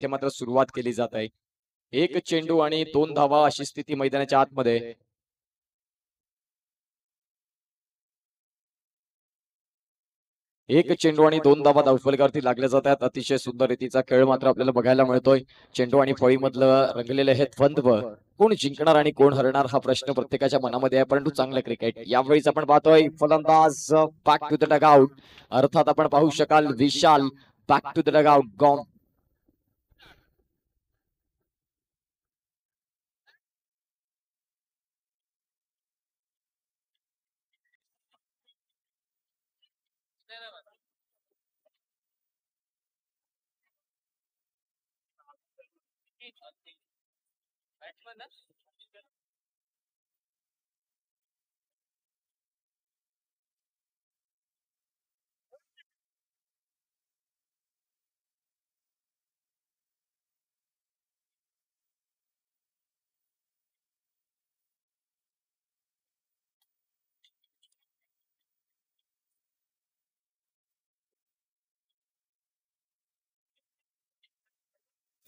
इथे मात्र सुरुवात केली जात आहे एक चेंडू आणि दोन धावा अशी स्थिती मैदानाच्या आतमध्ये एक चेंडू आणि दोन धावा धावफलकावरती लागल्या आहेत अतिशय सुंदर रीतीचा खेळ मात्र आपल्याला बघायला मिळतोय चेंडू आणि फळीमधलं रंगलेले हे द्वंद्व कोण जिंकणार आणि कोण हरणार हा प्रश्न प्रत्येकाच्या मनामध्ये आहे परंतु चांगलं क्रिकेट यावेळीच आपण पाहतोय फलंदाज बॅक टू द डग अर्थात आपण पाहू शकाल Vishal back to the dug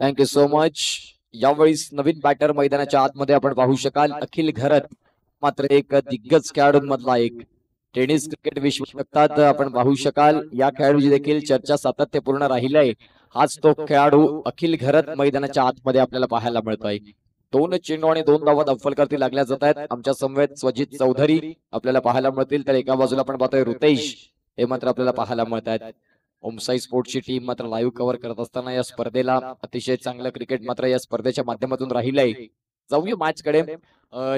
thank you so much यावेळी नवीन बॅटर मैदानाच्या आतमध्ये आपण पाहू शकाल अखिल घरत मात्र एक दिग्गज खेळाडूंमधला एक टेनिस क्रिकेट विश्वचषकात आपण पाहू शकाल या खेळाडूची देखील चर्चा सातत्यपूर्ण राहिली आहे हाच तो खेळाडू अखिल घरत मैदानाच्या आतमध्ये आपल्याला पाहायला मिळतोय दोन चेंडू आणि दोन धावा अफल करती लागल्या जात आहेत आमच्या समवेत स्वजित चौधरी आपल्याला पाहायला मिळतील तर एका बाजूला आपण पाहतोय रुतेश हे मात्र आपल्याला पाहायला मिळत आहेत ओमसाई ची टीम मात्र लाईव्ह कव्हर करत असताना या स्पर्धेला अतिशय चांगलं क्रिकेट मात्र या स्पर्धेच्या माध्यमातून आहे जाऊया मॅच कडे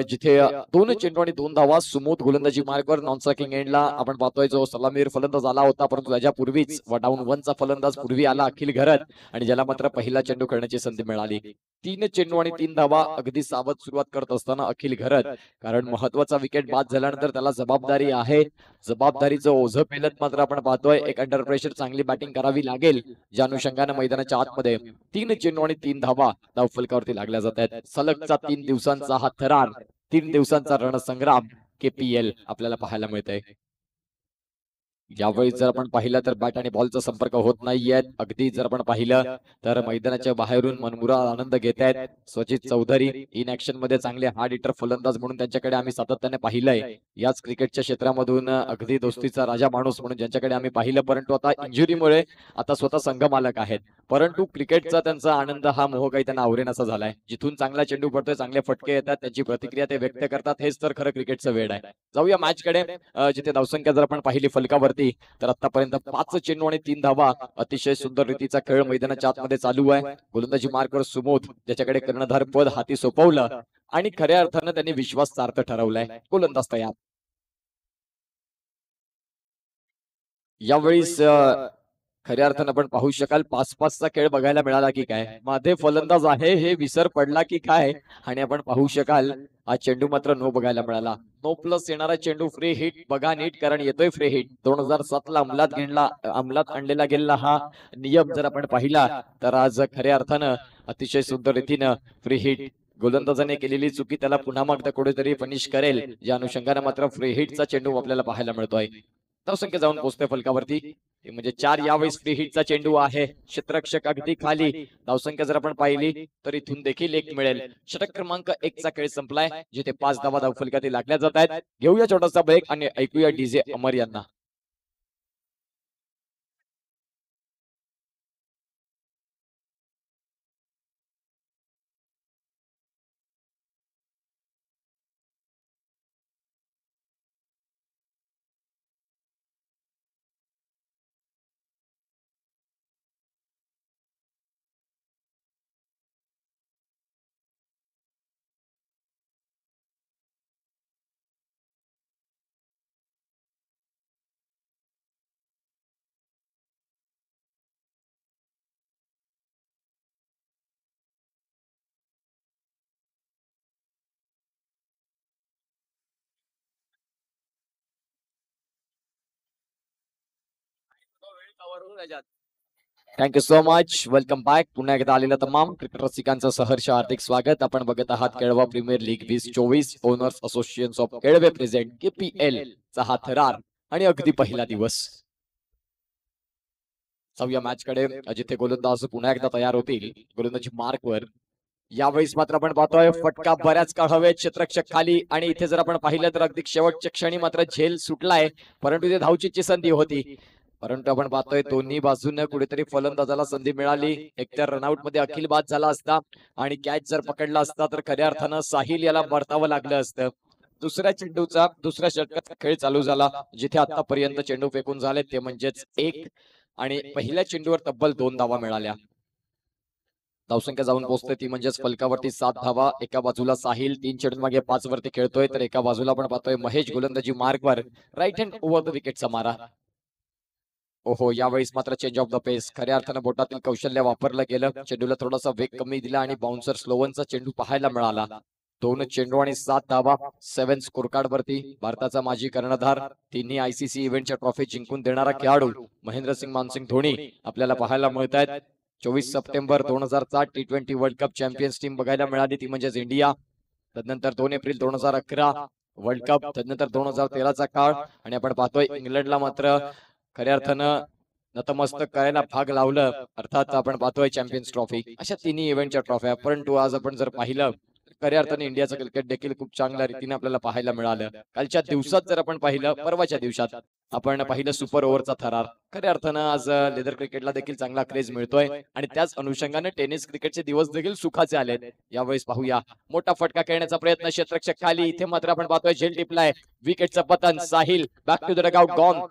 जिथे दोन चेंडू आणि दोन धावा सुमोत गोलंदाजी मार्गावर एंड एंडला आपण पाहतोय जो सलामीर फलंदाज आला होता परंतु त्याच्यापूर्वीच डाऊन वनचा फलंदाज पूर्वी आला अखिल घरत आणि ज्याला मात्र पहिला चेंडू खेळण्याची संधी मिळाली तीन चेंडू आणि तीन धावा अगदी सावध सुरुवात करत असताना अखिल घरत कारण महत्वाचा विकेट बाद झाल्यानंतर त्याला जबाबदारी आहे जबाबदारीचं ओझ पेलत मात्र आपण पाहतोय एक अंडर प्रेशर चांगली बॅटिंग करावी लागेल ज्या अनुषंगाने मैदानाच्या आतमध्ये तीन चेंडू आणि तीन धावा धावफलकावरती लागल्या जात आहेत सलगचा तीन दिवसांचा हा थरा तीन दिवसांचा रणसंग्राम केपीएल आपल्याला पाहायला मिळत आहे यावेळी जर आपण पाहिलं तर बॅट आणि बॉलचा संपर्क होत नाहीये अगदी जर आपण पाहिलं तर मैदानाच्या बाहेरून मनमुरा आनंद घेत आहेत स्वचित चौधरी इन ऍक्शन मध्ये चांगले हार्ड इटर फलंदाज म्हणून त्यांच्याकडे आम्ही सातत्याने पाहिलंय याच क्रिकेटच्या क्षेत्रामधून अगदी दोस्तीचा राजा माणूस म्हणून ज्यांच्याकडे आम्ही पाहिलं परंतु आता इंजुरीमुळे आता स्वतः संघ मालक आहेत परंतु क्रिकेटचा त्यांचा आनंद हा मोह काही त्यांना आवरेनासा झालाय जिथून चांगला चेंडू पडतोय चांगले फटके येतात त्यांची प्रतिक्रिया ते व्यक्त करतात हेच तर खरं क्रिकेटचं वेळ आहे जाऊया मॅच कडे जिथे धावसंख्या जर आपण पाहिली फलकावरती होती तर आतापर्यंत पाच चेंडू आणि तीन धावा अतिशय सुंदर रीतीचा खेळ मैदानाच्या आतमध्ये चालू आहे गोलंदाजी मार्गवर सुमोध ज्याच्याकडे कर्णधार पद हाती सोपवलं आणि खऱ्या अर्थानं त्यांनी विश्वास सार्थ ठरवलाय गोलंदाज तयार यावेळीस खऱ्या अर्थानं आपण पाहू शकाल पाच पाचचा खेळ बघायला मिळाला की काय माधे फलंदाज आहे हे विसर पडला की काय आणि आपण पाहू शकाल हा चेंडू मात्र नो बघायला मिळाला नो प्लस येणारा चेंडू फ्री हिट बघा नीट कारण येतोय फ्री हिट दोन हजार सात ला अंमलात घेणला अंमलात आणलेला गेलेला हा नियम जर आपण पाहिला तर आज खऱ्या अर्थानं अतिशय सुंदर रीतीनं फ्री हिट गोलंदाजाने केलेली चुकी त्याला पुन्हा मागता कुठेतरी पनिश करेल या अनुषंगाने मात्र फ्री हिटचा चेंडू आपल्याला पाहायला मिळतोय धावसंख्या जाऊन पोहोचते फलकावरती म्हणजे चार यावेळेस फ्री हिटचा चेंडू आहे क्षेत्रक्षक अगदी खाली धावसंख्या जर आपण पाहिली तर इथून देखील एक मिळेल षटक क्रमांक एक चा खेळ संपलाय जिथे पाच धावा धावफलकातील लागल्या जात आहेत घेऊया छोटासा ब्रेक आणि ऐकूया डीजे अमर यांना thank you so much welcome back पुन्हा एकदा आलेलं तमाम क्रिकेट रसिकांचं सहर्ष हार्दिक स्वागत आपण बघत आहात केळवा प्रीमियर लीग वीस चोवीस owners association of Kelve present KPL चा हा थरार आणि अगदी पहिला दिवस सहाव्या मॅच कडे जिथे गोलंदाज पुन्हा एकदा तयार होतील गोलंदाजी मार्कवर यावेळेस मात्र आपण पाहतोय फटका बऱ्याच काळ हवेत क्षेत्रक्षक खाली आणि इथे जर आपण पाहिलं तर अगदी शेवटच्या क्षणी मात्र झेल सुटलाय परंतु ते धावची संधी होती परंतु आपण पाहतोय दोन्ही बाजूने कुठेतरी फलंदाजाला संधी मिळाली एकतर रनआउट मध्ये अखिल बाद झाला असता आणि कॅच जर पकडला असता तर खऱ्या अर्थानं साहिल याला बरतावं लागलं असतं दुसऱ्या चेंडूचा दुसऱ्या षटकाचा खेळ चालू झाला जिथे आतापर्यंत चेंडू फेकून झाले ते म्हणजेच एक आणि पहिल्या चेंडूवर तब्बल दोन धावा मिळाल्या धावसंख्या जाऊन पोहोचते ती म्हणजेच फलकावरती सात धावा एका बाजूला साहिल तीन चेंडू मागे पाच वरती खेळतोय तर एका बाजूला आपण पाहतोय महेश गोलंदाजी मार्गवर राईट हँड ओव्हर द विकेटचा मारा ओहो यावेळेस मात्र चेंज ऑफ द पेस खऱ्या अर्थानं बोटातील कौशल्य वापरलं गेलं चेंडूला थोडासा वेग कमी दिला आणि बाउन्सर स्लोवनचा चेंडू पाहायला मिळाला दोन चेंडू आणि सात धावा सेव्हन स्कोर कार्ड वरती भारताचा माजी कर्णधार तिन्ही आयसीसी इव्हेंटच्या ट्रॉफी जिंकून देणारा खेळाडू महेंद्रसिंग मानसिंग धोनी आपल्याला पाहायला मिळत आहेत चोवीस सप्टेंबर दोन हजार सात T twenty world cup champions team बघायला मिळाली ती म्हणजेच इंडिया तदनंतर दोन एप्रिल दोन हजार अकरा वर्ल्ड कप त्यानंतर दोन हजार तेराचा काळ आणि आपण पाहतोय इंग्लंडला मात्र खऱ्या अर्थानं नतमस्तक करायला भाग लावलं अर्थात आपण पाहतोय चॅम्पियन्स ट्रॉफी अशा तिन्ही इव्हेंटच्या ट्रॉफ्या परंतु आज आपण जर पाहिलं खऱ्या अर्थाने इंडियाचं क्रिकेट देखील खूप चांगल्या रीतीने आपल्याला पाहायला मिळालं कालच्या दिवसात जर आपण पाहिलं परवाच्या दिवसात आपण पाहिलं सुपर ओव्हरचा थरार खऱ्या अर्थानं आज लेदर क्रिकेटला देखील चांगला क्रेज मिळतोय आणि त्याच अनुषंगाने टेनिस क्रिकेटचे दिवस देखील सुखाचे आले यावेळेस पाहूया मोठा फटका खेळण्याचा प्रयत्न क्षेत्रक्षक खाली इथे मात्र आपण पाहतोय झेल टिपलाय विकेटचं पतन Sahil back to the gone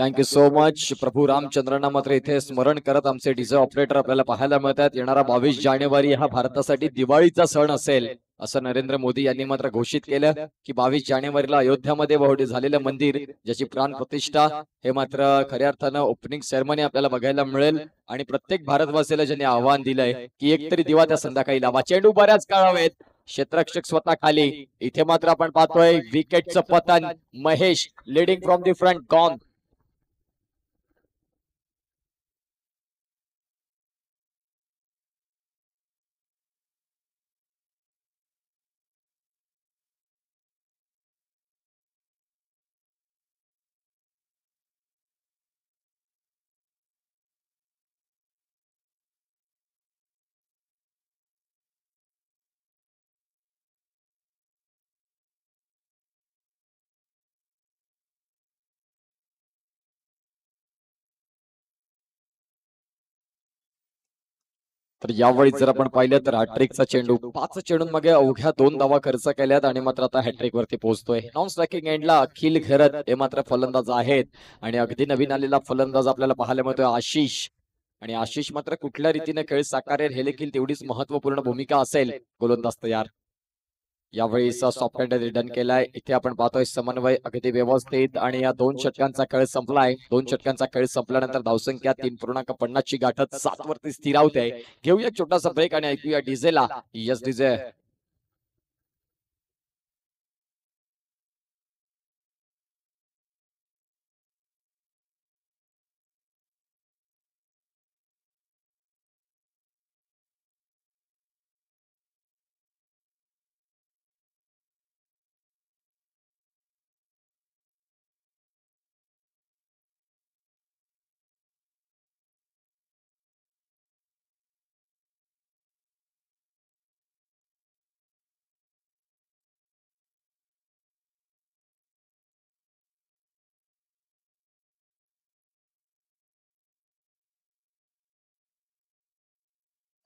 thank you so much प्रभू रामचंद्रांना मात्र इथे स्मरण करत आमचे डिझे ऑपरेटर आपल्याला पाहायला मिळतात येणारा बावीस जानेवारी हा भारतासाठी दिवाळीचा सण असेल असं नरेंद्र मोदी यांनी मात्र घोषित केलं की बावीस जानेवारीला अयोध्यामध्ये बहुडी झालेलं मंदिर ज्याची प्राण प्रतिष्ठा हे मात्र खऱ्या अर्थानं ओपनिंग सेरेमनी आपल्याला बघायला मिळेल आणि प्रत्येक भारतवासीला ज्यांनी आव्हान दिलंय की एक तरी दिवा त्या संध्याकाळी लावा चेंडू बऱ्याच काळावेत क्षेत्रक्षक स्वतः खाली इथे मात्र आपण पाहतोय विकेटचं पतन Mahesh leading from the front gone तर यावेळी जर आपण पाहिलं तर हॅट्रिकचा चेंडू पाच चेंडून मागे अवघ्या दोन धावा खर्च केल्यात आणि मात्र आता हॅट्रिक वरती पोहोचतोय नॉन स्ट्रायकिंग एंडला अखिल घरत हे मात्र फलंदाज आहेत आणि अगदी नवीन आलेला फलंदाज आपल्याला पाहायला मिळतोय आशिष आणि आशिष मात्र कुठल्या रीतीने खेळ साकारेल हे देखील तेवढीच महत्वपूर्ण भूमिका असेल गोलंदाज तयार यावेळी सॉफ्टवेअर रिटर्न केलाय इथे आपण पाहतोय समन्वय अगदी व्यवस्थित आणि या दोन षटकांचा खेळ संपलाय दोन षटकांचा खेळ संपल्यानंतर धावसंख्या तीन पूर्णांक पन्नासची गाठत सात वरती स्थिरावते घेऊया छोटासा ब्रेक आणि ऐकूया डीजेला यस डीजे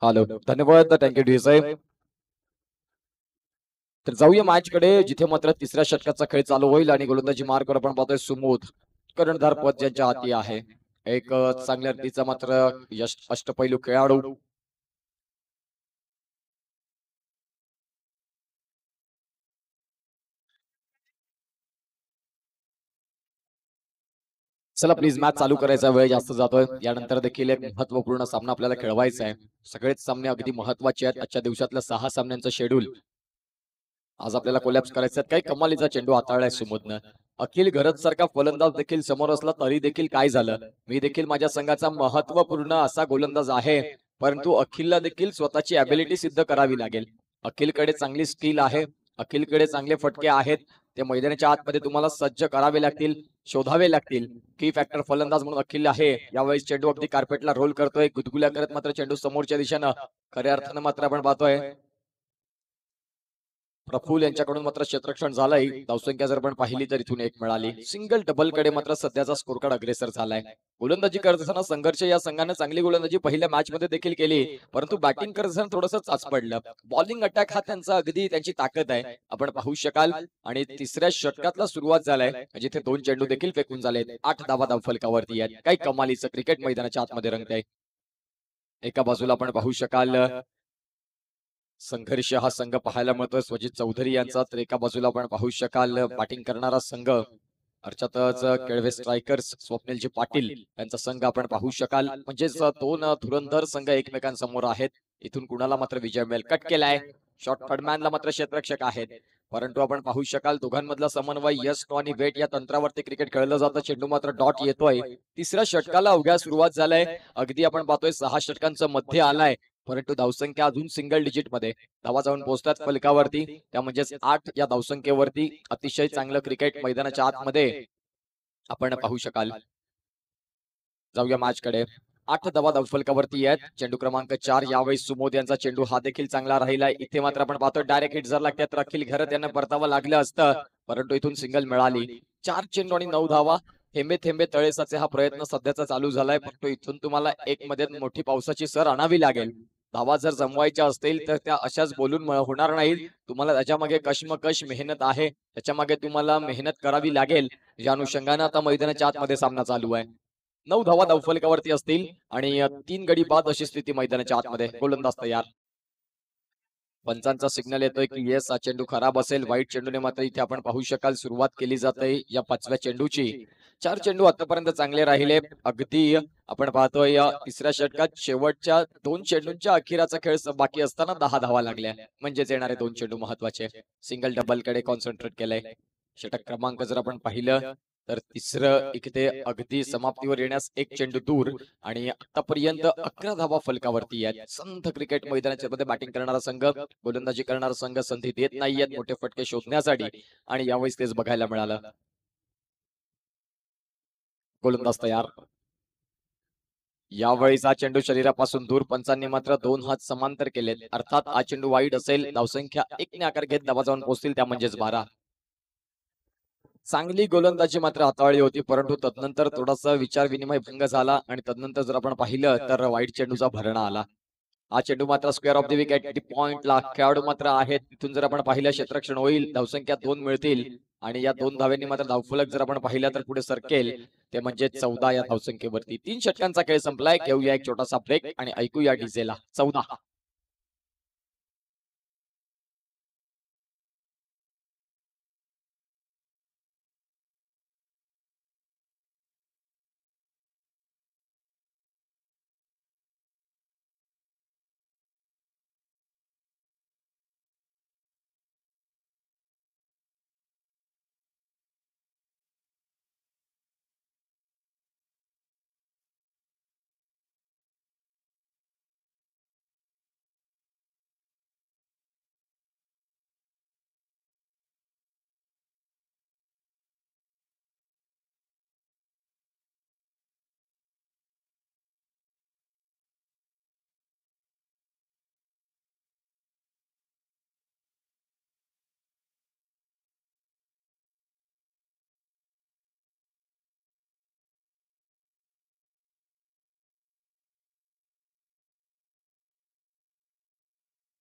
हॅलो धन्यवाद थँक्यू डी साहेब तर जाऊया मॅच कडे जिथे मात्र तिसऱ्या षटकाचा खेळ चालू होईल आणि गोलंदाजी मार्गवर आपण पाहतोय सुमोध कर्णधार पद ज्यांच्या हाती आहे एक चांगल्या रीतीचा मात्र अष्टपैलू खेळाडू चला प्लीज मॅच चालू करायचा वेळ जास्त जातोय यानंतर देखील एक महत्वपूर्ण सामना आपल्याला खेळवायचा आहे सगळेच सामने अगदी महत्वाचे आहेत आजच्या दिवसातल्या सहा सामन्यांचं शेड्यूल आज आपल्याला कोलॅप्स करायचं काही कमालीचा चेंडू हाताळलाय सुमोदनं अखिल घरत सारखा फलंदाज देखील समोर असला तरी देखील काय झालं मी देखील माझ्या संघाचा महत्वपूर्ण असा गोलंदाज आहे परंतु अखिलला देखील स्वतःची अबिलिटी सिद्ध करावी लागेल अखिलकडे चांगली स्किल आहे अखिलकडे चांगले फटके आहेत ते मैदानाच्या आतमध्ये तुम्हाला सज्ज करावे लागतील शोधावे लागतील की फॅक्टर फलंदाज म्हणून अखिल आहे यावेळेस चेंडू अगदी कार्पेटला रोल करतोय गुदगुल्या करत मात्र चेंडू समोरच्या दिशेनं खऱ्या अर्थानं मात्र आपण पाहतोय प्रफुल यांच्याकडून मात्र क्षेत्रक्षण झालंय धावसंख्या जर आपण पाहिली तर इथून एक मिळाली सिंगल डबल कडे मात्र सध्याचा स्कोरकार्ड अग्रेसर झालाय गोलंदाजी करत असताना संघर्ष या संघाने चांगली गोलंदाजी पहिल्या मॅच मध्ये देखील केली परंतु बॅटिंग करत असताना थोडस चाच पडलं बॉलिंग अटॅक हा त्यांचा अगदी त्यांची ताकद आहे आपण पाहू शकाल आणि तिसऱ्या षटकातला सुरुवात झालाय जिथे म्हणजे दोन चेंडू देखील फेकून झाले आठ धावा धाव फलकावरती आहेत काही कमालीचं क्रिकेट मैदानाच्या आतमध्ये रंगत आहे एका बाजूला आपण पाहू शकाल संघर्ष हा संघ पाहायला मिळतोय स्वजित चौधरी यांचा तर एका बाजूला आपण पाहू शकाल बॅटिंग करणारा संघ अर्थातच केळवे स्ट्रायकर्स स्वप्नीलजी पाटील यांचा संघ आपण पाहू शकाल म्हणजेच म्हणजे दोन धुरंधर संघ एकमेकांसमोर आहेत इथून कुणाला मात्र विजय मिळेल कट केलाय शॉर्ट फडमॅनला मात्र क्षेत्रक्षक आहेत परंतु आपण पाहू शकाल दोघांमधला समन्वय यस नो आणि वेट या तंत्रावरती क्रिकेट खेळलं जातं चेंडू मात्र डॉट येतोय तिसऱ्या षटकाला अवघ्या सुरुवात झालाय अगदी आपण पाहतोय सहा षटकांचं मध्य आलाय परंतु धावसंख्या अजून सिंगल डिजिट मध्ये धावा जाऊन पोहोचतात फलकावरती त्या म्हणजेच आठ या धावसंख्येवरती अतिशय चांगलं क्रिकेट मैदानाच्या आतमध्ये आपण पाहू शकाल जाऊया कडे आठ धावा धावफलकावरती आहेत चेंडू क्रमांक चार यावेळी सुमोद यांचा चेंडू हा देखील चांगला राहिला इथे मात्र आपण पाहतो डायरेक्ट हिट जर लागतात तर अखिल घरत यांना परतावं लागलं असतं परंतु इथून सिंगल मिळाली चार चेंडू आणि नऊ धावा थेंबे थेंबे तळेसाचे हा प्रयत्न सध्याचा चालू झालाय परंतु इथून तुम्हाला एक मध्ये मोठी पावसाची सर आणावी लागेल धावा जर जमवायच्या असतील तर त्या अशाच बोलून होणार नाही तुम्हाला त्याच्यामागे कशमकश मेहनत आहे त्याच्यामागे तुम्हाला मेहनत करावी लागेल या अनुषंगाने आता मैदानाच्या आतमध्ये सामना चालू आहे नऊ धावा धावफलकावरती असतील आणि तीन गडी बाद अशी स्थिती मैदानाच्या आतमध्ये गोलंदाज तयार पंचांचा सिग्नल येतोय की येस हा चेंडू खराब असेल वाईट चेंडूने मात्र इथे आपण पाहू शकाल सुरुवात केली जाते या पाचव्या चेंडूची चार चेंडू आतापर्यंत चांगले राहिले अगदी आपण पाहतोय या तिसऱ्या षटकात शेवटच्या दोन चेंडूंच्या अखेराचा खेळ बाकी असताना दहा धावा लागल्या म्हणजेच येणारे दोन चेंडू महत्वाचे सिंगल डबल कडे कॉन्सन्ट्रेट केलंय षटक क्रमांक जर आपण पाहिलं तर तिसरं इकडे अगदी समाप्तीवर येण्यास एक चेंडू दूर आणि आतापर्यंत अकरा धावा फलकावरती आहेत संथ क्रिकेट मैदानाच्या मध्ये बॅटिंग करणारा संघ गोलंदाजी करणारा संघ संधी देत नाहीयेत मोठे फटके शोधण्यासाठी आणि यावेळेस तेच बघायला मिळालं गोलंदाज तयार यावेळी हा चेंडू शरीरापासून दूर पंचांनी मात्र दोन हात समांतर केलेत अर्थात हा चेंडू वाईट असेल धावसंख्या एक ने आकार घेत धावा जाऊन पोहोचतील त्या म्हणजेच बारा चांगली गोलंदाजी मात्र हाताळली होती परंतु तदनंतर थोडासा विचार विनिमय भंग झाला आणि तदनंतर जर आपण पाहिलं तर वाईट चेंडूचा भरणा आला हा चेंडू मात्र स्क्वेअर ऑफ द विकेट पॉइंटला खेळाडू मात्र आहेत तिथून जर आपण पाहिलं क्षेत्रक्षण होईल धावसंख्या दोन मिळतील आणि या दोन धाव्यांनी मात्र धावफलक जर आपण पाहिलं तर पुढे सरकेल ते म्हणजे चौदा या धावसंख्येवरती तीन षटकांचा खेळ संपलाय घेऊया एक छोटासा ब्रेक आणि ऐकूया डीजेला चौदा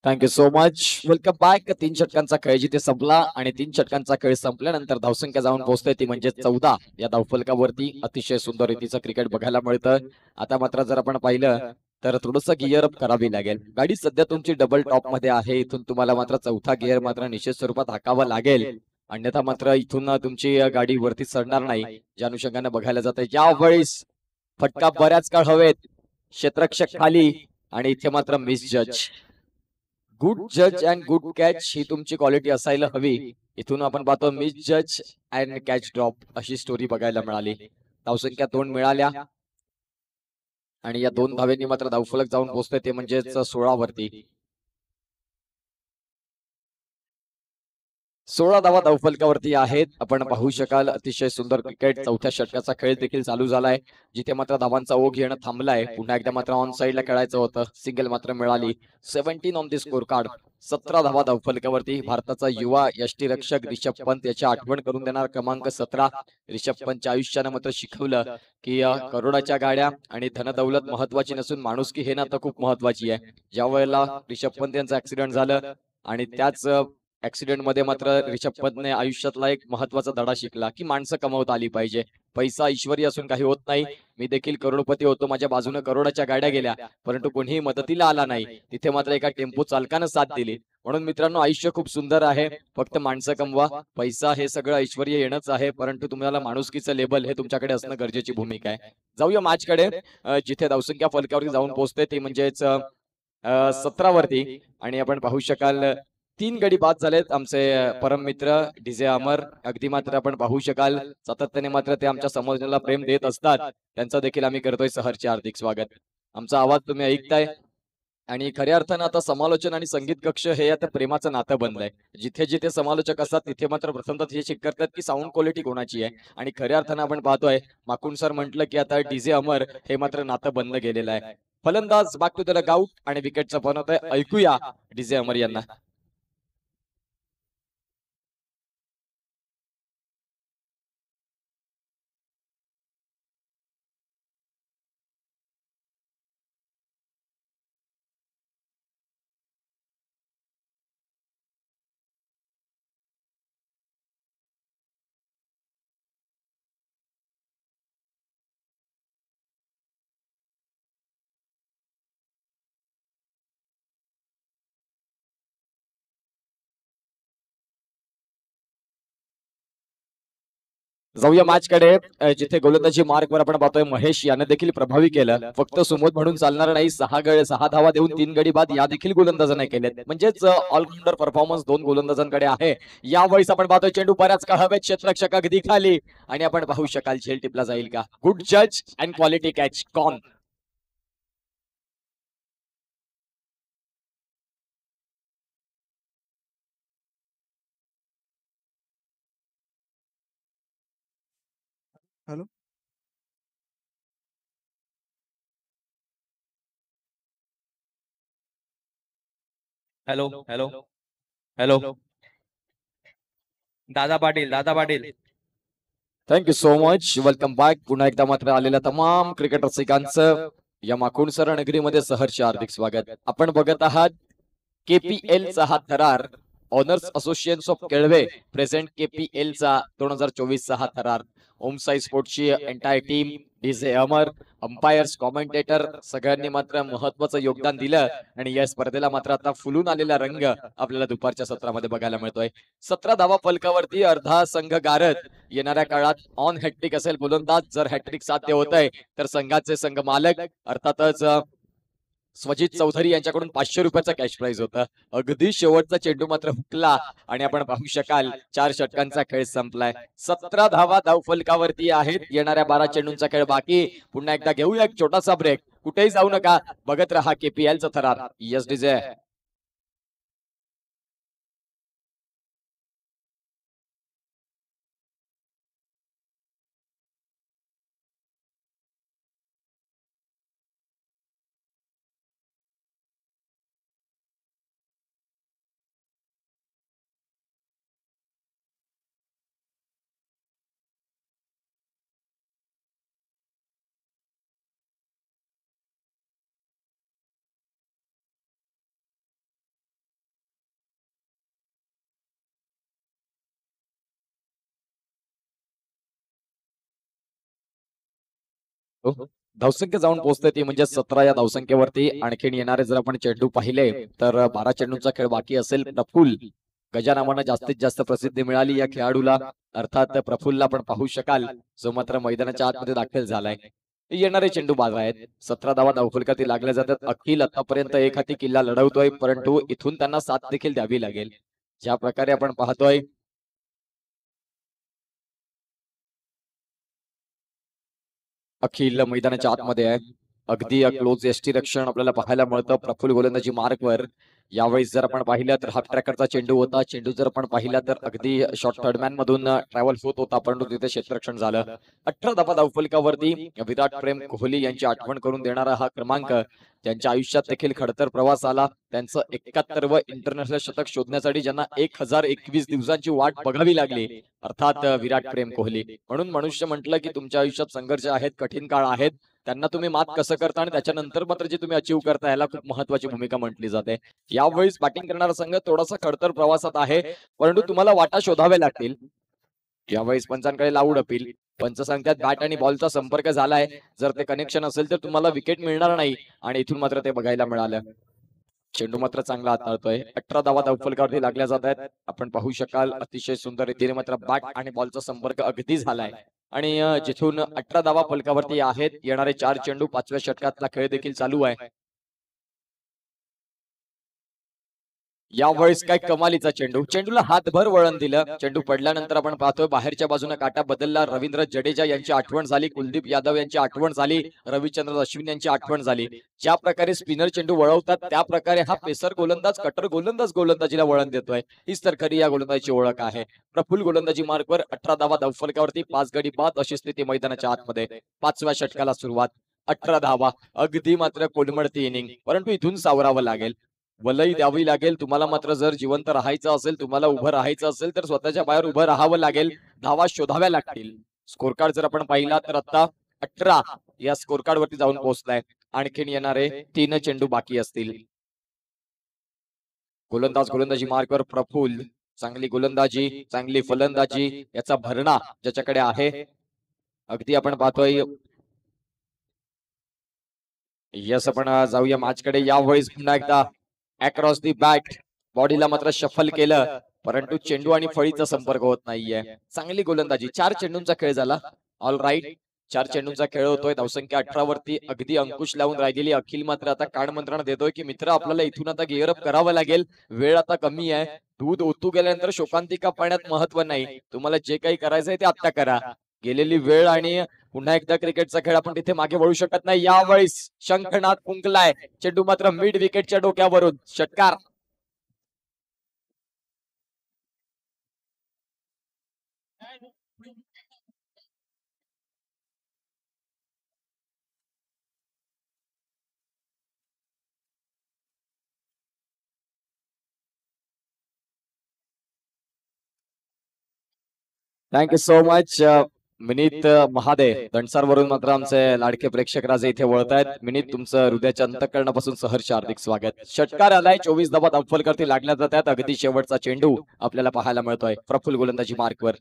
thank you so much welcome back तीन षटकांचा खेळ जिथे संपला आणि तीन षटकांचा खेळ संपल्यानंतर धावसंख्या जाऊन पोहोचते ती म्हणजे चौदा या धावफलकावरती अतिशय सुंदर रीतीचं क्रिकेट बघायला मिळतं आता मात्र जर आपण पाहिलं तर थोडस गिअर अप करावी लागेल गाडी सध्या तुमची डबल टॉप मध्ये आहे इथून तुम्हाला मात्र चौथा गिअर मात्र निश्चित स्वरूपात हाकावा लागेल अन्यथा मात्र इथून तुमची गाडी वरती चढणार नाही ज्या अनुषंगाने बघायला जाते यावेळेस फटका बऱ्याच काळ हवेत क्षेत्रक्षक खाली आणि इथे मात्र मिस जज गुड जज अँड गुड कॅच ही तुमची क्वालिटी असायला हवी इथून आपण पाहतो मिस जज अँड कॅच ड्रॉप अशी स्टोरी बघायला मिळाली धावसंख्या दोन मिळाल्या आणि या दोन धावेंनी मात्र धावफलक जाऊन पोहोचते ते म्हणजे म्हणजेच सोळा वरती सोळा धावा धावफलकावरती आहेत आपण पाहू शकाल अतिशय सुंदर क्रिकेट चौथ्या षटकाचा खेळ देखील चालू झालाय जिथे मात्र धावांचा ओघ येणं थांबलाय पुन्हा एकदा मात्र ऑन साईडला खेळायचं होतं सिंगल मात्र मिळाली seventeen on the score card सतरा धावा धावफलकावरती भारताचा युवा यष्टीरक्षक रिषभ पंत याची आठवण करून देणार क्रमांक सतरा रिषभ पंतच्या आयुष्यानं मात्र शिकवलं की करोडाच्या गाड्या आणि धनदौलत महत्वाची नसून माणुसकी हे तर खूप महत्वाची आहे ज्या वेळेला रिषभ पंत यांचं ऍक्सिडेंट झालं आणि त्याच मध्ये मात्र रिषभ पंतने आयुष्यातला एक महत्वाचा धडा शिकला की माणसं कमावता आली पाहिजे पैसा ईश्वरी असून काही होत नाही मी देखील करोडपती होतो माझ्या बाजूने करोडाच्या गाड्या गेल्या परंतु कोणीही मदतीला आला नाही तिथे मात्र एका टेम्पो चालकानं साथ दिली म्हणून मित्रांनो आयुष्य खूप सुंदर आहे फक्त माणसं कमवा पैसा हे सगळं ऐश्वर येणंच आहे परंतु तुम्हाला माणुसकीचं लेबल हे तुमच्याकडे असणं गरजेची भूमिका आहे जाऊया माझ्याकडे जिथे धावसंख्या फलक्यावर जाऊन पोहोचते ती म्हणजेच सतरावरती आणि आपण पाहू शकाल तीन गडी बाद झालेत आमचे परम मित्र डीजे अमर अगदी मात्र आपण पाहू शकाल सातत्याने मात्र ते आमच्या समोरच्याला प्रेम देत असतात त्यांचा देखील आम्ही करतोय सहरचे हार्दिक स्वागत आमचा आवाज तुम्ही ऐकताय आणि खऱ्या अर्थानं आता समालोचन आणि संगीत कक्ष हे आता प्रेमाचं नातं बनलंय जिथे जिथे समालोचक असतात तिथे मात्र प्रथमतः हे करतात की साऊंड क्वालिटी कोणाची आहे आणि खऱ्या अर्थानं आपण पाहतोय माकुण सर म्हटलं की आता डीजे अमर हे मात्र नातं बनलं गेलेलं आहे फलंदाज बाग त्याला गाऊट आणि विकेटचं पण ऐकूया डीजे अमर यांना जाऊया मॅच कडे जिथे गोलंदाजी वर आपण पाहतोय महेश याने देखील प्रभावी केलं फक्त सुमोध म्हणून चालणार नाही सहा गड सहा धावा देऊन तीन गडी बाद या देखील गोलंदाजाने केलेत म्हणजेच ऑलराऊंडर परफॉर्मन्स दोन गोलंदाजांकडे आहे यावेळेस आपण पाहतोय चेंडू बऱ्याच काळावेत क्षेत्रक्षक अगदी खाली आणि आपण पाहू शकाल झेल टिपला जाईल का गुड जज अँड क्वालिटी कॅच कॉन hello hello hello hello Dada Patil Dada Patil thank you so much welcome back पुन्हा एकदा मात्र आलेल्या तमाम क्रिकेट रसिकांचं या माकुण नगरीमध्ये सहर्ष हार्दिक स्वागत आपण बघत आहात केपीएलचा हा थरार owners association of Kelve present KPL चा दोन हजार चोवीस चा हा थरार ओमसाई स्पोर्टची entire team DJ Amar umpires commentator सगळ्यांनी मात्र महत्वाचं योगदान दिलं आणि या स्पर्धेला मात्र आता फुलून आलेला रंग आपल्याला दुपारच्या सत्रामध्ये बघायला मिळतोय सतरा धावा फलकावरती अर्धा संघ गारत येणाऱ्या काळात ऑन हॅट्रिक असेल बोलंदाज जर हॅट्रिक साध्य होत आहे तर संघाचे संघ मालक अर्थातच स्वजित चौधरी यांच्याकडून पाचशे रुपयाचा कॅश प्राईज होता अगदी शेवटचा चेंडू मात्र हुकला आणि आपण पाहू शकाल चार षटकांचा खेळ संपलाय सतरा धावा धावफलकावरती आहेत येणाऱ्या बारा चेंडूंचा खेळ बाकी पुन्हा एकदा घेऊया एक छोटासा ब्रेक कुठेही जाऊ नका बघत रहा केपीएलचा थरार यस डिझे धावसंख्या जाऊन पोहोचते ती म्हणजे सतरा या धावसंख्येवरती आणखीन येणारे जर आपण चेंडू पाहिले तर बारा चेंडूंचा खेळ बाकी असेल प्रफुल गजानामानं जास्तीत जास्त प्रसिद्धी मिळाली या खेळाडूला अर्थात प्रफुल्लला आपण पाहू शकाल जो मात्र मैदानाच्या आतमध्ये दाखल झालाय येणारे चेंडू बाजार आहेत सतरा धावा धावफलकाती लागल्या जातात अखिल आतापर्यंत एक हाती किल्ला लढवतोय परंतु इथून त्यांना साथ देखील द्यावी लागेल ज्या प्रकारे आपण पाहतोय अखिल मैदानाच्या आतमध्ये आहे अगदी क्लोज टी रक्षण आपल्याला पाहायला मिळतं प्रफुल गोलंदाजी मार्गवर यावेळी जर आपण पाहिलं तर हाफ ट्रॅकरचा चेंडू होता चेंडू जर आपण पाहिला तर अगदी शॉर्ट थर्डमॅन मधून ट्रॅव्हल uh, होत होता परंतु तिथे क्षेत्ररक्षण झालं अठरा धापा धावफलकावरती विराट प्रेम कोहली यांची आठवण करून देणारा हा क्रमांक त्यांच्या आयुष्यात देखील खडतर प्रवास आला त्यांचं एकाहत्तर व इंटरनॅशनल शतक शोधण्यासाठी ज्यांना एक हजार एकवीस दिवसांची वाट बघावी लागली अर्थात uh, विराट प्रेम कोहली म्हणून मनुष्य म्हटलं की तुमच्या आयुष्यात संघर्ष आहेत कठीण काळ आहेत त्यांना तुम्ही मात कसं करता आणि त्याच्यानंतर मात्र जे तुम्ही अचीव्ह करता याला खूप महत्वाची भूमिका म्हटली जाते यावेळी बॅटिंग करणारा संघ थोडासा खडतर प्रवासात आहे परंतु तुम्हाला वाटा शोधावे लागतील यावेळी पंचांकडे लाऊड अपील पंच सांगतात बॅट आणि बॉलचा संपर्क झालाय जर ते कनेक्शन असेल तर तुम्हाला विकेट मिळणार नाही आणि इथून मात्र ते बघायला मिळालं चेंडू मात्र चांगला हाताळतोय अठरा धावा धावफलकावरती लागल्या जात आहेत आपण पाहू शकाल अतिशय सुंदर रीतीने मात्र बॅट आणि बॉलचा संपर्क अगदी झालाय आणि जिथून अठरा धावा फलकावरती आहेत येणारे चार चेंडू पाचव्या षटकातला खेळ देखील चालू आहे यावेळेस काय कमालीचा चेंडू चेंडूला हातभर वळण दिलं चेंडू पडल्यानंतर आपण पाहतोय बाहेरच्या बाजूने काटा बदलला रवींद्र जडेजा यांची आठवण झाली कुलदीप यादव यांची आठवण झाली रविचंद्र अश्विन यांची आठवण झाली ज्या प्रकारे स्पिनर चेंडू वळवतात त्या प्रकारे हा पेसर गोलंदाज कटर गोलंदाज गोलंदाजीला वळण देतोय हीच तर खरी या गोलंदाजीची ओळख आहे प्रफुल गोलंदाजी मार्गवर अठरा धावा धावफलकावरती पाच गडी बाद अशी स्थिती मैदानाच्या आतमध्ये पाचव्या षटकाला सुरुवात अठरा धावा अगदी मात्र कोलमडती इनिंग परंतु इथून सावरावं लागेल वलय द्यावी लागेल तुम्हाला मात्र जर जिवंत राहायचं असेल तुम्हाला उभं राहायचं असेल तर स्वतःच्या बाहेर उभं राहावं लागेल धावा शोधाव्या लागतील स्कोर कार्ड जर आपण पाहिला तर आता अठरा या स्कोर कार्ड वरती जाऊन पोहोचलाय आणखीन येणारे तीन चेंडू बाकी असतील गोलंदाज गोलंदाजी मार्गवर प्रफुल्ल चांगली गोलंदाजी चांगली फलंदाजी याचा भरणा ज्याच्याकडे आहे अगदी आपण पाहतोय यस आपण जाऊया माझ्याकडे यावेळेस पुन्हा एकदा अक्रॉस दी बॅट बॉडीला मात्र शफल केलं परंतु चेंडू आणि फळीचा संपर्क होत नाहीये चांगली गोलंदाजी चार चेंडूंचा खेळ झाला ऑल राईट चार चेंडूंचा खेळ होतोय धावसंख्या अठरा वरती अगदी अंकुश लावून राहिलेली अखिल मात्र आता कानमंत्रणा देतोय की मित्र आपल्याला इथून आता अप करावं लागेल वेळ आता कमी आहे दूध ओतू गेल्यानंतर शोकांतिका पाण्यात महत्व नाही तुम्हाला जे काही करायचंय ते आता करा गेलेली वेळ आणि पुन्हा एकदा क्रिकेटचा खेळ आपण तिथे मागे वळू शकत नाही यावेळी शंखनाथ फुंकलाय चेंडू मात्र मिड विकेटच्या डोक्यावरून षटकार थँक्यू सो मच मिनीत महादे दंडसारवरून मात्र आमचे लाडके प्रेक्षक राजे इथे वळत आहेत मिनित तुमचं हृदयाच्या अंतकरणापासून सहर्ष हार्दिक स्वागत षटकार आलाय चोवीस धावात अफलकरती लागल्या जातात अगदी शेवटचा चेंडू आपल्याला पाहायला मिळतोय प्रफुल्ल गोलंदाजी मार्कवर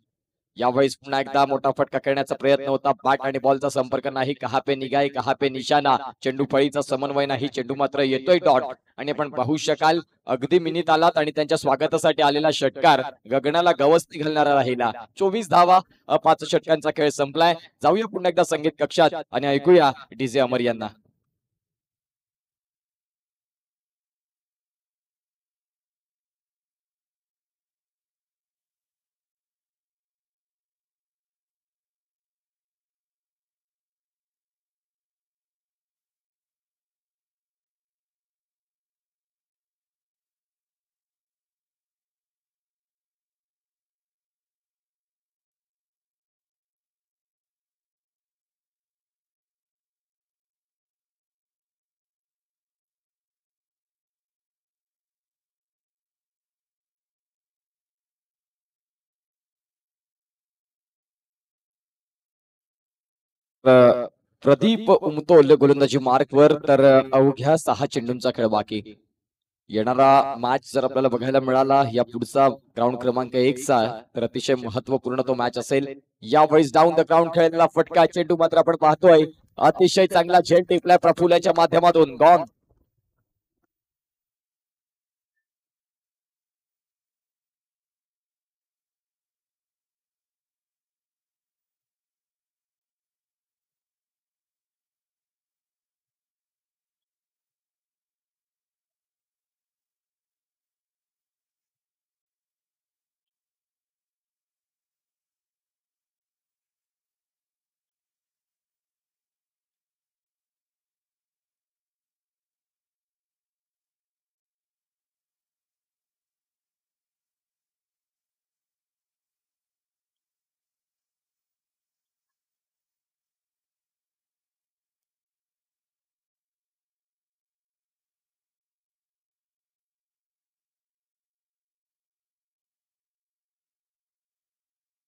यावेळेस पुन्हा एकदा मोठा फटका करण्याचा प्रयत्न होता बॅट आणि बॉलचा संपर्क नाही कहा पे निघाय कहा पे निशाणा चेंडू फळीचा समन्वय नाही चेंडू मात्र येतोय डॉट आणि आपण पाहू शकाल अगदी मिनिट आलात आणि त्यांच्या स्वागतासाठी आलेला षटकार गगनाला गवस्ती घालणारा राहिला चोवीस धावा पाच षटकांचा खेळ संपलाय जाऊया पुन्हा एकदा संगीत कक्षात आणि ऐकूया डीजे अमर यांना प्रदीप उमतोल गोलंदाजी मार्कवर तर अवघ्या सहा चेंडूंचा खेळ बाकी येणारा मॅच जर आपल्याला बघायला मिळाला या पुढचा ग्राउंड क्रमांक एक चा तर अतिशय महत्वपूर्ण तो मॅच असेल यावेळी डाऊन द ग्राउंड खेळलेला फटका चेंडू मात्र आपण पाहतोय अतिशय चांगला झेल टिपलाय प्रफुल्याच्या माध्यमातून गॉन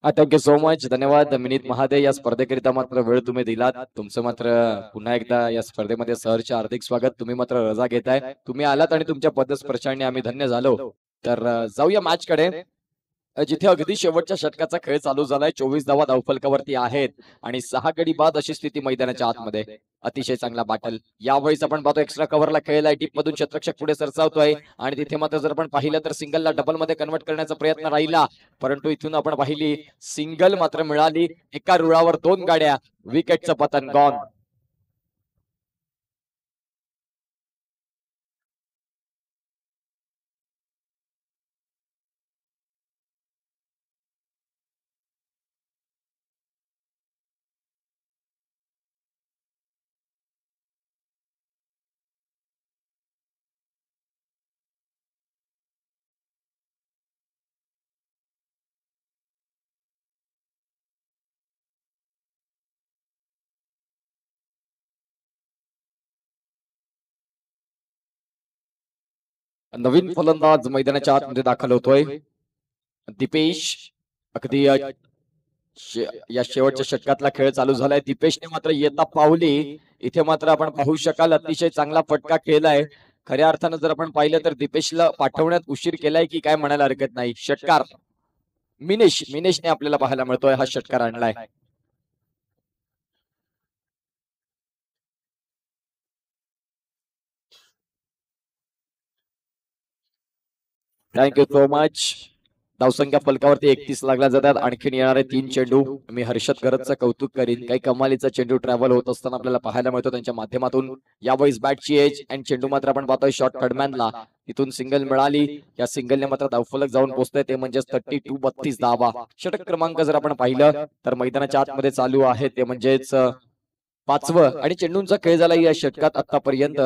थँक्यू सो मच धन्यवाद मिनित महादेव या स्पर्धेकरिता मात्र वेळ तुम्ही दिलात तुमचं मात्र पुन्हा एकदा या स्पर्धेमध्ये सहर्ष हार्दिक स्वागत तुम्ही मात्र रजा घेताय तुम्ही आलात आणि तुमच्या पदस्पर्शाने आम्ही धन्य झालो तर जाऊया मॅच कडे जिथे अगदी शेवटच्या षटकाचा खेळ चालू झालाय चोवीस धावा धावफलकावरती आहेत आणि सहा गडी बाद अशी स्थिती मैदानाच्या आतमध्ये अतिशय चांगला बाटल यावेळेस आपण पाहतो एक्स्ट्रा कव्हरला खेळलाय टीप मधून छत्रक्षक पुढे सरसावतोय आणि तिथे मात्र जर आपण पाहिलं तर सिंगलला डबल मध्ये कन्वर्ट करण्याचा प्रयत्न राहिला परंतु इथून आपण पाहिली सिंगल मात्र मिळाली एका रुळावर दोन गाड्या विकेटचं पतन गॉन नवीन फलंदाज मैदानाच्या आतमध्ये दाखल होतोय दिपेश अगदी या शेवटच्या षटकातला खेळ चालू झालाय दिपेशने मात्र येता पावली इथे मात्र आपण पाहू शकाल अतिशय चांगला फटका खेळलाय खऱ्या अर्थानं जर आपण पाहिलं तर दिपेशला पाठवण्यात उशीर केलाय की काय म्हणायला हरकत नाही षटकार मिनेश मिनेशने आपल्याला पाहायला मिळतोय हा षटकार आणलाय थँक्यू सो मच धावसंख्या फलकावरती एकतीस लागल्या जातात आणखीन येणारे तीन चेंडू मी हर्षद गरजचं कौतुक करीन काही कमालीचा चेंडू ट्रॅव्हल होत असताना आपल्याला पाहायला मिळतो त्यांच्या माध्यमातून या यावेळेस बॅटची एज अँड चेंडू मात्र आपण पाहतोय शॉर्ट थर्डमॅनला तिथून सिंगल मिळाली या सिंगलने मात्र धावफलक जाऊन पोहोचतोय ते म्हणजे थर्टी टू बत्तीस धावा षटक क्रमांक जर आपण पाहिलं तर मैदानाच्या आतमध्ये चालू आहे ते म्हणजेच पाचवं आणि चेंडूंचा खेळ झाला या षटकात आतापर्यंत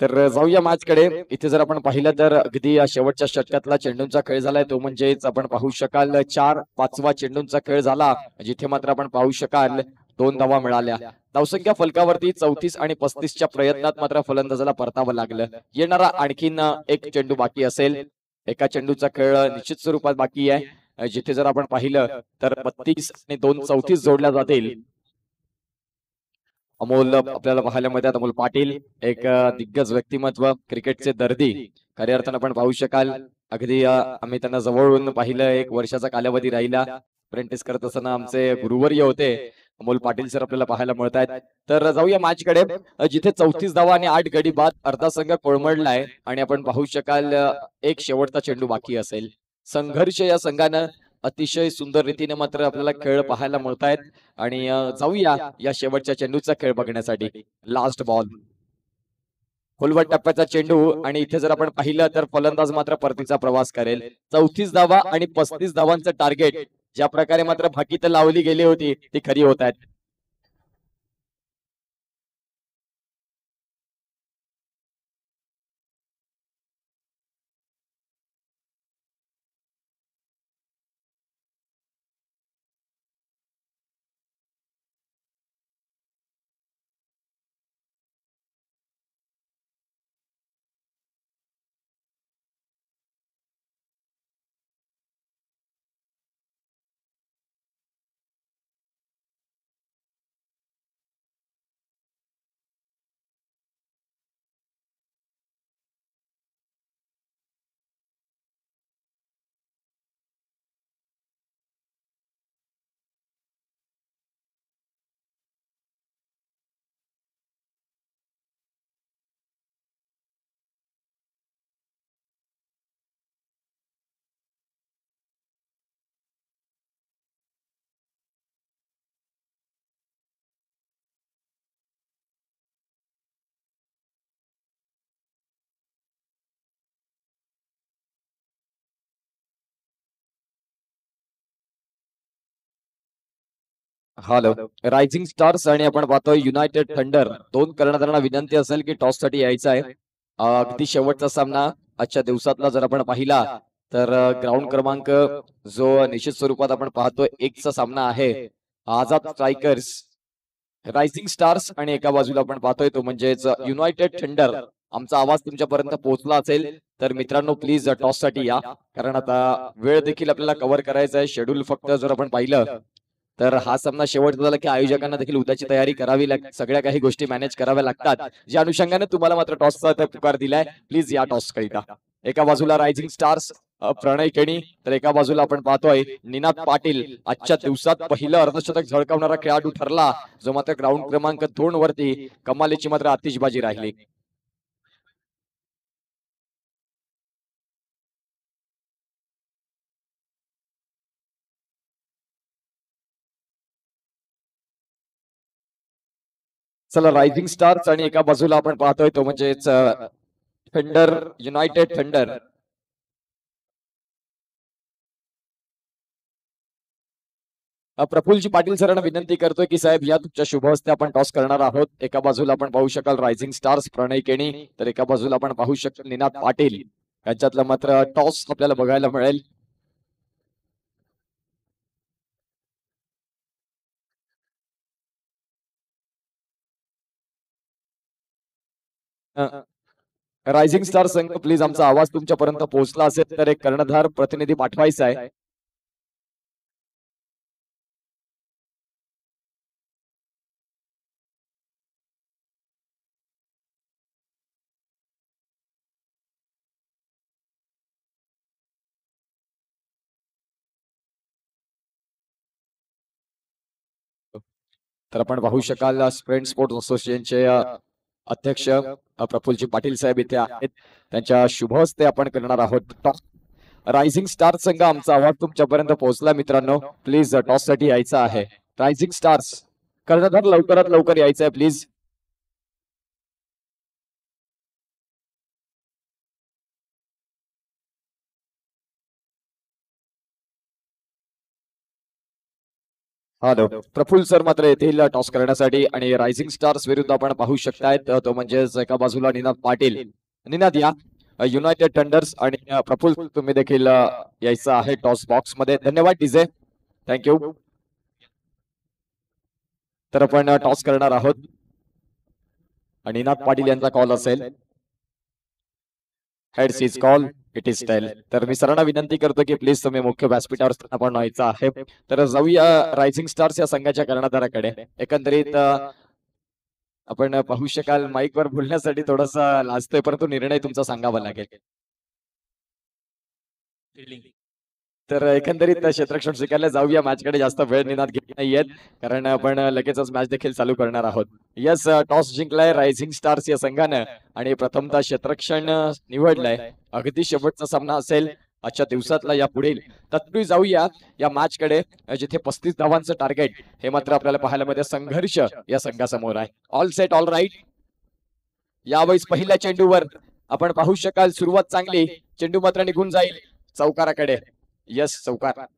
तर जाऊया माझ्याकडे इथे जर आपण पाहिलं तर अगदी या शेवटच्या षटकातला चेंडूंचा खेळ झालाय तो म्हणजेच आपण पाहू शकाल चार पाचवा चेंडूंचा खेळ झाला जिथे मात्र आपण पाहू शकाल दोन धावा मिळाल्या धावसंख्या फलकावरती चौतीस आणि पस्तीसच्या प्रयत्नात मात्र फलंदाजाला परतावं लागलं येणारा आणखीन एक चेंडू बाकी असेल एका चेंडूचा खेळ निश्चित स्वरूपात बाकी आहे जिथे जर आपण पाहिलं तर बत्तीस आणि दोन चौतीस जोडल्या जातील अमोल आपल्याला पाहायला मिळतात अमोल पाटील एक दिग्गज व्यक्तिमत्व क्रिकेटचे दर्दी अर्थानं आपण पाहू शकाल अगदी आम्ही त्यांना जवळून पाहिलं एक वर्षाचा कालावधी राहिला प्रॅक्टिस करत असताना आमचे गुरुवर्य होते अमोल पाटील सर आपल्याला पाहायला मिळत आहेत तर जाऊया मॅच कडे जिथे चौतीस धावा आणि आठ गडी बाद अर्धा संघ कोळमडलाय आणि आपण पाहू शकाल एक शेवटचा चेंडू बाकी असेल संघर्ष या संघानं अतिशय सुंदर रीतीने मात्र आपल्याला खेळ पाहायला मिळत आहेत आणि जाऊया या शेवटच्या चेंडूचा खेळ बघण्यासाठी लास्ट बॉल खोलवट टप्प्याचा चेंडू आणि इथे जर आपण पाहिलं तर फलंदाज मात्र परतीचा प्रवास करेल चौतीस धावा आणि पस्तीस धावांचं टार्गेट ज्या प्रकारे मात्र भाकी तर लावली गेली होती ती खरी होत आहेत हॅलो रायझिंग स्टार्स आणि आपण पाहतोय युनायटेड थंडर दोन कर्णधारांना विनंती असेल की टॉस साठी यायचं आहे अगदी शेवटचा सामना आजच्या दिवसातला जर आपण पाहिला तर ग्राउंड क्रमांक जो निश्चित स्वरूपात आपण पाहतोय एकचा सामना आहे आझाद स्ट्रायकर्स रायझिंग स्टार्स आणि एका बाजूला आपण पाहतोय तो म्हणजेच युनायटेड थंडर आमचा आवाज तुमच्यापर्यंत पोहोचला असेल तर मित्रांनो प्लीज टॉस साठी या कारण आता वेळ देखील आपल्याला कव्हर करायचा आहे शेड्यूल फक्त जर आपण पाहिलं तर हा सामना शेवट झाला की आयोजकांना देखील उद्याची तयारी करावी सगळ्या काही गोष्टी मॅनेज कराव्या लागतात ज्या अनुषंगाने तुम्हाला मात्र टॉसचा पुकार दिलाय प्लीज या टॉस करिता एका बाजूला रायझिंग स्टार्स प्रणय केणी तर एका बाजूला आपण पाहतोय निनाद पाटील आजच्या दिवसात पहिलं अर्धशतक झळकावणारा खेळाडू ठरला जो मात्र ग्राउंड क्रमांक दोन वरती कमालीची मात्र आतिषबाजी राहिली चला रायझिंग स्टार्स आणि एका बाजूला आपण पाहतोय तो म्हणजेच thunder united thunder Prafulji Patil सरांना विनंती करतोय की साहेब या तुमच्या शुभ हस्ते आपण टॉस करणार आहोत एका बाजूला आपण पाहू शकाल रायझिंग स्टार्स प्रणय केणी तर एका बाजूला आपण पाहू शकाल निनाद पाटील यांच्यातला मात्र टॉस आपल्याला बघायला मिळेल रायझिंग स्टार संघ प्लीज आमचा आवाज तुमच्यापर्यंत पोहोचला असेल तर एक कर्णधार प्रतिनिधी पाठवायचा आहे तर आपण पाहू शकाल स्प्रेंट स्पोर्ट्स असोसिएशनच्या अध्यक्ष प्रफुलजी पाटील साहेब इथे आहेत त्यांच्या शुभ हस्ते आपण करणार आहोत टॉस रायझिंग स्टार संघ आमचा आवाज तुमच्यापर्यंत पोहोचला मित्रांनो प्लीज टॉस साठी यायचा आहे रायझिंग स्टार्स कर्णधार लवकरात लवकर यायचं आहे प्लीज हॅलो प्रफुल सर मात्र येथील टॉस करण्यासाठी आणि रायझिंग स्टार्स विरुद्ध आपण पाहू शकतायत तो म्हणजेच एका बाजूला निनाद पाटील निनाद या युनायटेड टंडर्स आणि प्रफुल तुम्ही देखील यायचं आहे टॉस बॉक्स मध्ये धन्यवाद डीजे थँक्यू तर आपण टॉस करणार आहोत आणि निनाद पाटील यांचा कॉल असेल हेड सीज कॉल इट इज स्टाईल तर मी सरांना विनंती करतो की प्लीज तुम्ही मुख्य व्यासपीठावर आपण व्हायचं आहे तर जाऊया रायझिंग स्टार्स या संघाच्या कर्णधाराकडे एकंदरीत आपण पाहू शकाल वर बोलण्यासाठी थोडासा लाजतोय परंतु निर्णय तुमचा सांगावा लागेल तर एकंदरीत क्षेत्रक्षण शिकायला जाऊया मॅचकडे जास्त वेळ निनाद घेत नाहीयेत कारण आपण लगेचच मॅच देखील चालू करणार आहोत यस टॉस जिंकलाय रायझिंग स्टार्स या संघानं आणि प्रथमतः क्षेत्रक्षण निवडलंय अगदी शेवटचा सामना असेल आजच्या दिवसातला या पुढील तत्पूर्वी जाऊया या मॅच कडे जिथे पस्तीस धावांचं टार्गेट हे मात्र आपल्याला पाहायला मध्ये संघर्ष या संघासमोर आहे ऑल सेट ऑल राईट यावेळेस पहिल्या चेंडूवर आपण पाहू शकाल सुरुवात चांगली चेंडू मात्र निघून जाईल चौकाराकडे Yes, so what?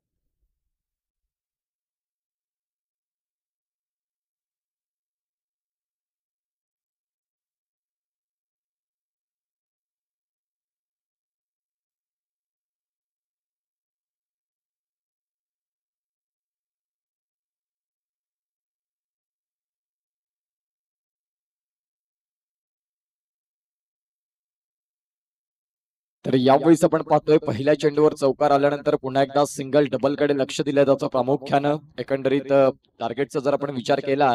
तर यावेळीच आपण पाहतोय पहिल्या चेंडूवर चौकार आल्यानंतर पुन्हा एकदा सिंगल डबल कडे लक्ष दिलं जातं प्रामुख्यानं एकंदरीत टार्गेटचा जर आपण विचार केला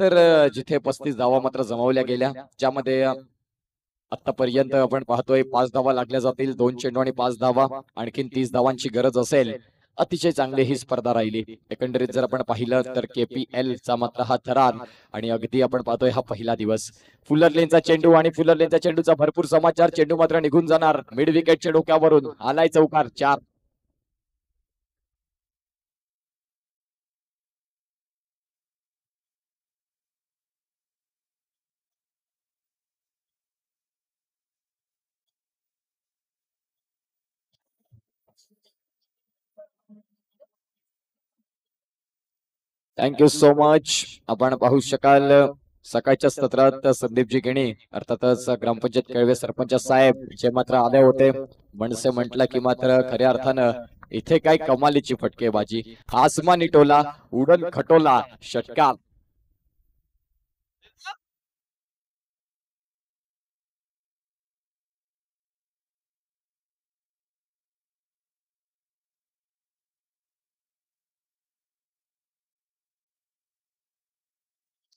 तर जिथे पस्तीस धावा मात्र जमावल्या गेल्या ज्यामध्ये आतापर्यंत आपण पाहतोय पाच धावा लागल्या जातील दोन चेंडू आणि पाच धावा आणखीन तीस धावांची गरज असेल अतिशय चांगली ही स्पर्धा राहिली एकंदरीत जर आपण पाहिलं तर केपीएल चा मात्र हा थरार आणि अगदी आपण पाहतोय हा पहिला दिवस फुलर लेनचा चेंडू आणि फुलर लेनचा चेंडूचा भरपूर समाचार चेंडू मात्र निघून जाणार मिड विकेटच्या डोक्यावरून आलाय चौकार चार थँक्यू सो मच आपण पाहू शकाल सकाळच्या सत्रात जी घेणे अर्थातच ग्रामपंचायत केळवे सरपंच साहेब जे मात्र आले होते म्हणसे म्हटलं की मात्र खऱ्या अर्थानं इथे काय कमालीची फटके बाजी आसमानी टोला उडन खटोला षटकार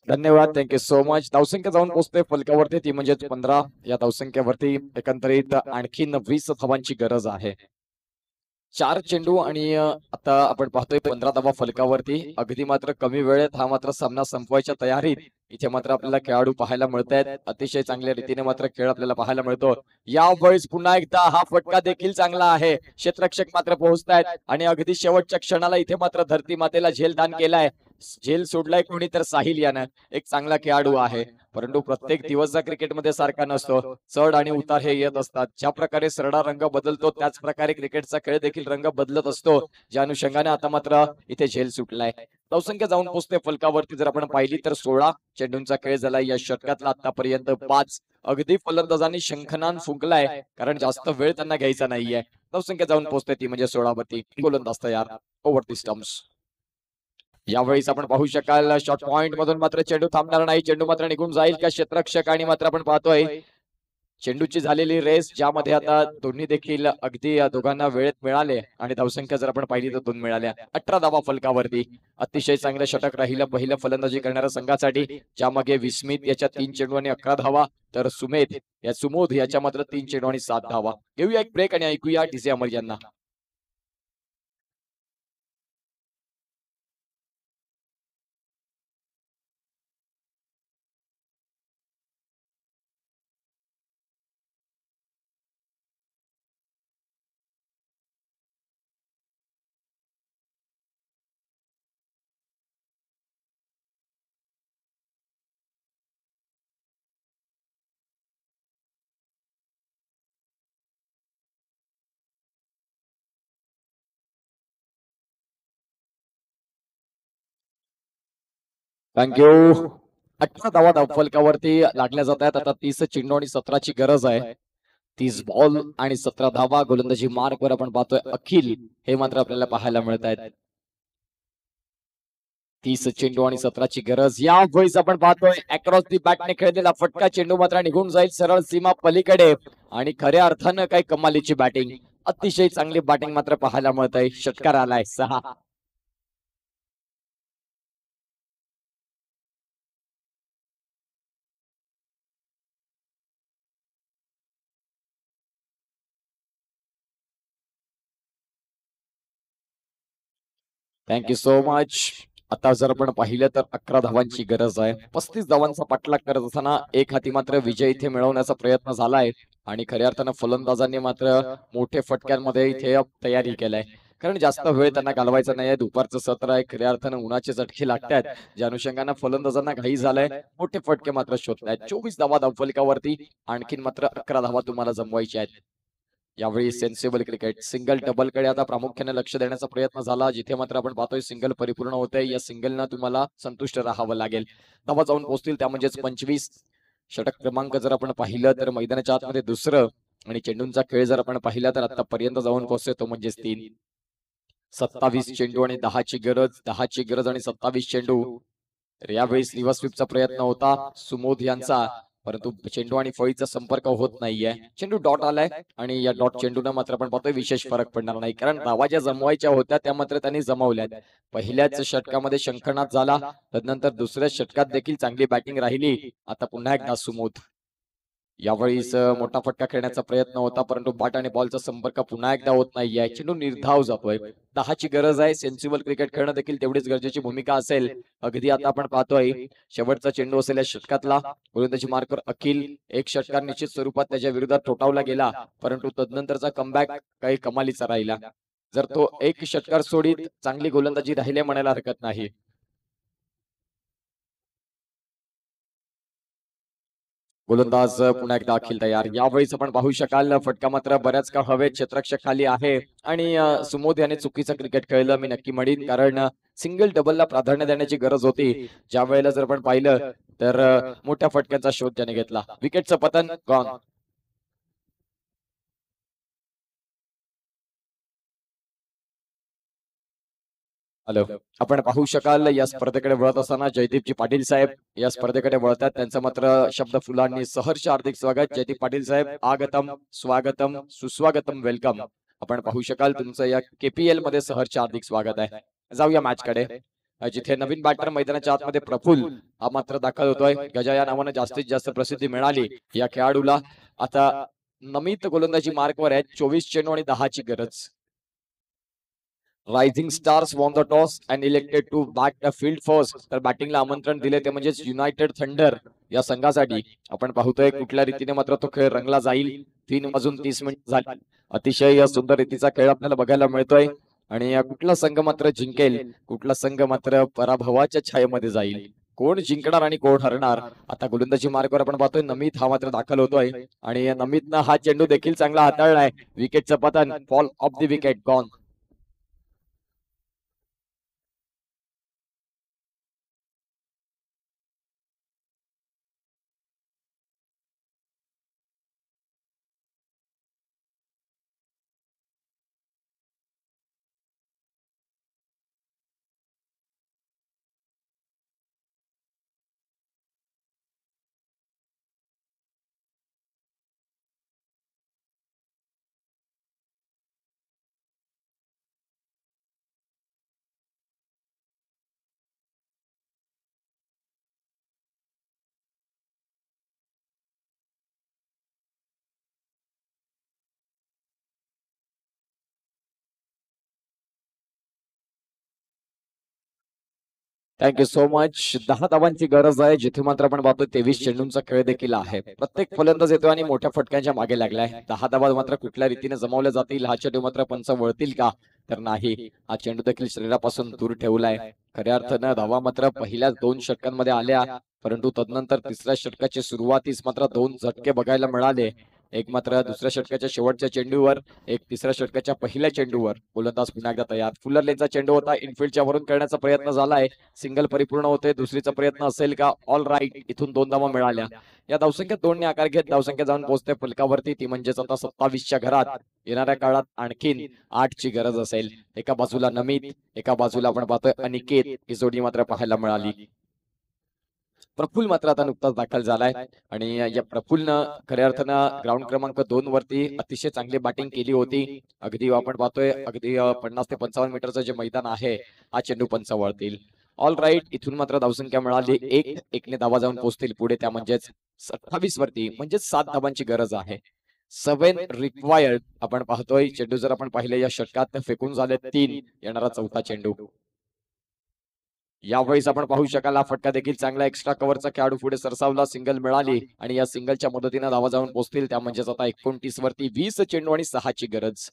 धन्यवाद थँक्यू सो मच धावसंख्या जाऊन पोहोचते फलकावरती ती म्हणजे पंधरा या धावसंख्यावरती एकंदरीत आणखीन वीस धावांची गरज आहे चार चेंडू आणि आता आपण पाहतोय पंधरा धावा फलकावरती अगदी मात्र कमी वेळेत हा मात्र सामना संपवायच्या तयारीत इथे मात्र आपल्याला खेळाडू पाहायला मिळत आहेत अतिशय चांगल्या रीतीने मात्र खेळ आपल्याला पाहायला मिळतो या वेळेस पुन्हा एकदा हा फटका देखील चांगला आहे क्षेत्रक्षक मात्र पोहोचतायत आणि अगदी शेवटच्या क्षणाला इथे मात्र धरती मातेला झेल दान केलाय झेल सोडलाय कोणी तर साहिल यानं एक चांगला खेळाडू आहे परंतु प्रत्येक दिवसचा क्रिकेटमध्ये सारखा नसतो चढ आणि उतार हे येत असतात ज्या प्रकारे सरडा रंग बदलतो त्याच प्रकारे क्रिकेटचा खेळ देखील रंग बदलत असतो ज्या अनुषंगाने आता मात्र इथे झेल सुटलाय लवसंख्या जाऊन पोहोचते फलकावरती जर आपण पाहिली तर सोळा चेंडूंचा खेळ झाला या षटकातला आतापर्यंत पाच अगदी फलंदाजांनी शंखनान फुंकलाय कारण जास्त वेळ त्यांना घ्यायचा नाहीये लवसंख्या जाऊन पोचते ती म्हणजे सोळावरती गोलंदाज तयार ओव्हरती स्टम्प्स यावेळीच आपण पाहू शकाल शॉर्ट पॉइंट मधून मात्र चेंडू थांबणार नाही चेंडू मात्र निघून जाईल का क्षेत्रक्षक आणि मात्र आपण पाहतोय चेंडूची झालेली रेस ज्यामध्ये आता दोन्ही देखील अगदी दोघांना वेळेत मिळाले आणि धावसंख्या जर आपण पाहिली तर दोन मिळाल्या अठरा धावा फलकावरती अतिशय चांगलं षटक राहिलं पहिलं फलंदाजी करणाऱ्या संघासाठी ज्यामध्ये विस्मित याच्या तीन चेंडू आणि अकरा धावा तर सुमेध या सुमोध याच्या मात्र तीन चेंडू आणि सात धावा घेऊया एक ब्रेक आणि ऐकूया डीजे अमर यांना थँक्यू अठरा धावा धावफलकावरती लागल्या जात आहेत आता तीस चेंडू आणि सतराची गरज आहे तीस बॉल आणि सतरा धावा गोलंदाजी मार्कवर वर आपण पाहतोय अखिल हे मात्र आपल्याला पाहायला मिळत आहेत तीस चेंडू आणि सतराची गरज या वेळीस आपण पाहतोय अक्रॉस दी बॅटने खेळलेला फटका चेंडू मात्र निघून जाईल सरळ सीमा पलीकडे आणि खऱ्या अर्थानं काही कमालीची बॅटिंग अतिशय चांगली बॅटिंग मात्र पाहायला मिळत आहे षटकार आलाय सहा थँक्यू सो मच आता जर आपण पाहिलं तर अकरा धावांची गरज आहे पस्तीस धावांचा पाठलाग करत असताना एक हाती मात्र विजय इथे मिळवण्याचा प्रयत्न झालाय आणि खऱ्या अर्थानं फलंदाजांनी मात्र मोठे फटक्यांमध्ये इथे तयारी केलाय कारण जास्त वेळ त्यांना घालवायचा नाही आहे दुपारचं सत्र आहे खऱ्या अर्थानं उन्हाचे झटके लागतात ज्या अनुषंगानं फलंदाजांना घाई झालाय मोठे फटके मात्र शोधतायत चोवीस धावा धावफलिकावरती आणखीन मात्र अकरा धावा तुम्हाला जमवायच्या आहेत यावेळी सेन्सेबल क्रिकेट सिंगल डबल कडे आता प्रामुख्याने लक्ष देण्याचा प्रयत्न झाला जिथे मात्र आपण पाहतोय सिंगल परिपूर्ण होते या सिंगलनं तुम्हाला संतुष्ट राहावं लागेल नवा जाऊन पोहोचतील त्या म्हणजेच पंचवीस षटक क्रमांक जर आपण पाहिलं तर मैदानाच्या आतमध्ये दुसरं आणि चेंडूंचा खेळ जर आपण पाहिला तर आता पर्यंत जाऊन पोहोचतोय तो म्हणजेच तीन सत्तावीस चेंडू आणि दहाची गरज दहाची गरज आणि सत्तावीस चेंडू तर यावेळी स्लीव्हर प्रयत्न होता सुमोध यांचा परंतु चेंडू आणि फळीचा संपर्क होत नाहीये चेंडू डॉट आलाय आणि या डॉट चेंडूना मात्र आपण पाहतोय विशेष फरक पडणार नाही कारण धावा ज्या जमवायच्या होत्या त्या मात्र त्यांनी जमवल्यात पहिल्याच षटकामध्ये शंखनाथ झाला तदनंतर दुसऱ्या षटकात देखील चांगली बॅटिंग राहिली आता पुन्हा एकदा सुमोध यावेळीच मोठा फटका खेळण्याचा प्रयत्न होता परंतु बाट आणि बॉलचा संपर्क पुन्हा एकदा होत या चेंडू निर्धाव जातोय दहाची गरज आहे सेन्सिबल क्रिकेट खेळणं देखील तेवढीच गरजेची भूमिका असेल अगदी आता आपण पाहतोय शेवटचा चेंडू असेल या षटकातला गोलंदाजी मार्कर अखिल एक षटकार निश्चित स्वरूपात त्याच्या विरोधात ठोठावला गेला परंतु तदनंतरचा कमबॅक काही कमालीचा राहिला जर तो एक षटकार सोडीत चांगली गोलंदाजी राहिले म्हणायला हरकत नाही गोलंदाज पुन्हा एकदा अखिल तयार यावेळीच आपण पाहू शकाल फटका मात्र बऱ्याच काळ हवेत क्षेत्रक्षक खाली आहे आणि सुमोद याने चुकीचं क्रिकेट खेळलं मी नक्की म्हणेन कारण सिंगल डबलला प्राधान्य देण्याची गरज होती ज्या वेळेला जर आपण पाहिलं तर मोठ्या फटक्यांचा शोध त्याने घेतला विकेटचं पतन गॉन हॅलो आपण पाहू शकाल या स्पर्धेकडे वळत असताना जयदीपजी पाटील साहेब या स्पर्धेकडे वळतात त्यांचं मात्र शब्द फुलांनी सहर्ष हार्दिक स्वागत जयदीप पाटील साहेब आगतम स्वागतम सुस्वागतम वेलकम आपण पाहू शकाल तुमचं या केपीएल मध्ये सहर्ष हार्दिक स्वागत आहे जाऊया मॅच कडे जिथे नवीन बॅटर मैदानाच्या आतमध्ये प्रफुल हा मात्र दाखल होतोय गजा या नावानं जास्तीत जास्त प्रसिद्धी मिळाली या खेळाडूला आता नमित गोलंदाजी मार्कवर आहे चोवीस चेंडू आणि दहाची गरज rising stars won the toss and elected to bat the field first तर बॅटिंगला आमंत्रण दिले ते म्हणजेच युनायटेड थंडर या संघासाठी आपण पाहतोय कुठल्या रीतीने मात्र तो खेळ रंगला जाईल तीन वाजून तीस मिनिट झाली अतिशय सुंदर रीतीचा खेळ आपल्याला बघायला मिळतोय आणि कुठला संघ मात्र जिंकेल कुठला संघ मात्र पराभवाच्या छायेमध्ये जाईल कोण जिंकणार आणि कोण हरणार आता गोलंदाजी मार्गावर आपण पाहतोय नमित हा मात्र दाखल होतोय आणि नमितनं हा चेंडू देखील चांगला हाताळलाय विकेटचं पतन fall of the wicket gone thank you so much दहा धावांची गरज आहे जिथे मात्र आपण पाहतो तेवीस चेंडूंचा खेळ देखील आहे प्रत्येक फलंदाज येतो आणि मोठ्या फटक्यांच्या मागे लागलाय दहा धावा मात्र कुठल्या रीतीने जमावल्या जातील हा चेंडू मात्र पंच वळतील का तर नाही हा चेंडू देखील शरीरापासून दूर ठेवलाय खऱ्या अर्थानं धावा मात्र पहिल्याच दोन षटकांमध्ये आल्या परंतु तदनंतर तिसऱ्या षटकाची सुरुवातीस मात्र दोन झटके बघायला मिळाले एक मात्र दुसऱ्या षटकाच्या शेवटच्या चेंडूवर एक तिसऱ्या षटकाच्या पहिल्या चेंडूवर गोलंदाज पुन्हा एकदा तयार फुलर लेनचा चेंडू होता इनफिल्डच्या वरून करण्याचा प्रयत्न झालाय सिंगल परिपूर्ण होते दुसरीचा प्रयत्न असेल का ऑल राईट इथून दोन धावा मिळाल्या या धावसंख्येत दोनने आकार घेत धावसंख्या जाऊन पोहोचते फलकावरती ती म्हणजेच आता सत्तावीसच्या घरात येणाऱ्या काळात आणखीन ची गरज असेल एका बाजूला नमित एका बाजूला आपण पाहतोय अनिकेत ही जोडी मात्र पाहायला मिळाली प्रफुल मात्र आता नुकताच दाखल झालाय आणि या प्रफुल्लनं खऱ्या अर्थानं ग्राउंड क्रमांक दोन वरती अतिशय चांगली बॅटिंग केली होती अगदी आपण पाहतोय अगदी पन्नास ते पंचावन्न मीटरचं जे मैदान आहे हा चेंडू पंचावरतील ऑल राईट इथून मात्र धावसंख्या मिळाली एक एकने धावा जाऊन पोहोचतील पुढे त्या म्हणजेच सत्तावीस वरती म्हणजेच सात धावांची गरज आहे सेवन रिक्वायर्ड आपण पाहतोय चेंडू जर आपण पाहिले या षटकात फेकून झाले तीन येणारा चौथा चेंडू यावेळी आपण पाहू शकाल फटका देखील चांगला एक्स्ट्रा कव्हरचा खेळाडू पुढे सरसावला सिंगल मिळाली आणि या सिंगलच्या मदतीने धावा जाऊन पोहोचतील त्या म्हणजेच आता एकोणतीस वरती वीस चेंडू आणि सहाची गरज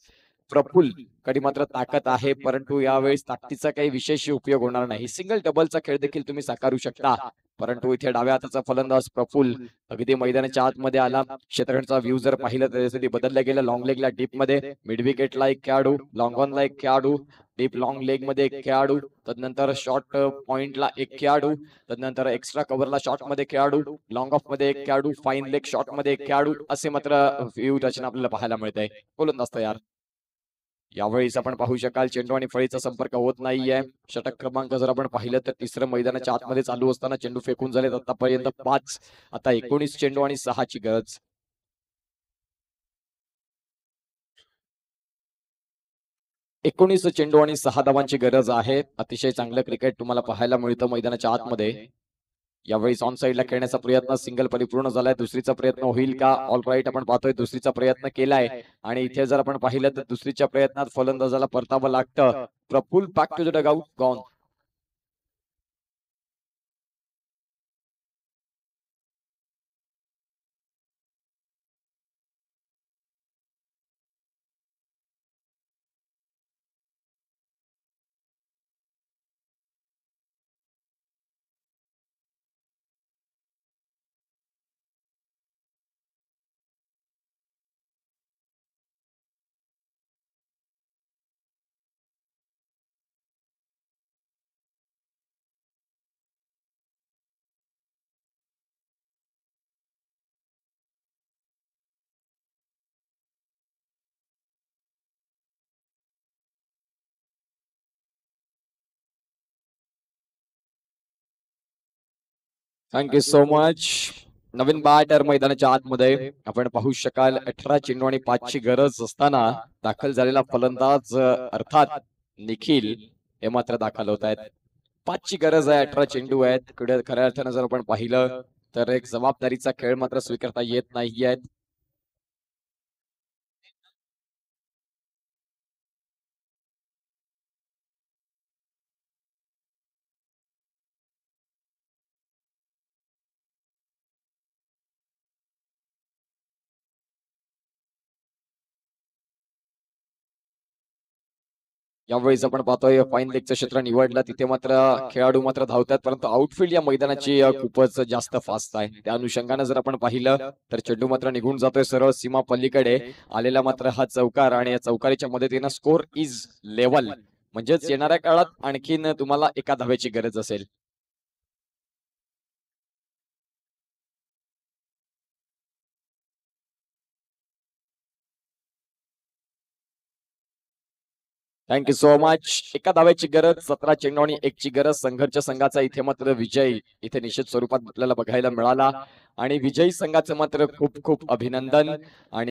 प्रफुल कधी मात्र ताकद आहे परंतु यावेळेस ताकदीचा काही विशेष उपयोग होणार नाही सिंगल डबलचा खेळ देखील तुम्ही साकारू शकता परंतु इथे डाव्या हाताचा फलंदाज प्रफुल अगदी मैदानाच्या आतमध्ये आला क्षेत्रांचा व्ह्यू जर पाहिलं तर त्यासाठी बदलला गेला लॉंग लेगला डीप मध्ये मिडविकेटला एक खेळाडू लॉंग ऑनला एक खेळाडू डीप लॉंग लेग मध्ये एक खेळाडू तदनंतर शॉर्ट पॉइंटला एक खेळाडू तदनंतर एक्स्ट्रा कव्हरला शॉर्ट मध्ये खेळाडू लॉंग ऑफ मध्ये एक खेळाडू फाईन लेग शॉर्ट मध्ये एक खेळाडू असे मात्र व्ह्यू रचना आपल्याला पाहायला आहे बोलून असतं यार यावेळीच आपण पाहू शकाल चेंडू आणि फळीचा संपर्क होत नाहीये षटक क्रमांक जर आपण पाहिलं तर तिसरं मैदानाच्या आतमध्ये चालू असताना चेंडू फेकून झालेत आतापर्यंत पाच आता एकोणीस चेंडू आणि सहाची गरज एकोणीस चेंडू आणि सहा धावांची गरज आहे अतिशय चांगलं क्रिकेट तुम्हाला पाहायला मिळतं मैदानाच्या आतमध्ये यावेळी ऑन साईडला खेळण्याचा प्रयत्न सिंगल परिपूर्ण झालाय दुसरीचा प्रयत्न होईल का ऑल राईट आपण पाहतोय दुसरीचा प्रयत्न केलाय आणि इथे जर आपण पाहिलं तर दुसरीच्या प्रयत्नात फलंदाजाला परतावं लागतं प्रफुल पॅक टू the gone thank you so much नवीन बॅटर मैदानाच्या आतमध्ये आपण पाहू शकाल अठरा चेंडू आणि पाच ची गरज असताना दाखल झालेला फलंदाज अर्थात निखिल हे मात्र दाखल होत आहेत पाचची गरज आहे अठरा चेंडू आहेत खऱ्या अर्थानं जर आपण पाहिलं तर एक जबाबदारीचा खेळ मात्र स्वीकारता येत नाही आहेत यावेळी आपण पाहतोय फाईन हो, लेगचं क्षेत्र निवडलं तिथे मात्र खेळाडू मात्र धावतात परंतु आउटफील्ड या मैदानाची खूपच जास्त फास्ट आहे त्या अनुषंगाने जर आपण पाहिलं तर चेंडू मात्र निघून जातोय सरळ सीमा पल्लीकडे आलेला मात्र हा चौकार आणि या चौकारीच्या मदतीनं स्कोर इज लेवल म्हणजेच म्हणजे येणाऱ्या काळात आणखीन तुम्हाला एका धाव्याची गरज असेल थँक्यू सो मच एका दाव्याची गरज सतरा चेंडू आणि ची गरज संघर्ष संघाचा इथे मात्र विजय इथे निश्चित स्वरूपात आपल्याला बघायला मिळाला आणि विजयी संघाचं मात्र खूप खूप अभिनंदन आणि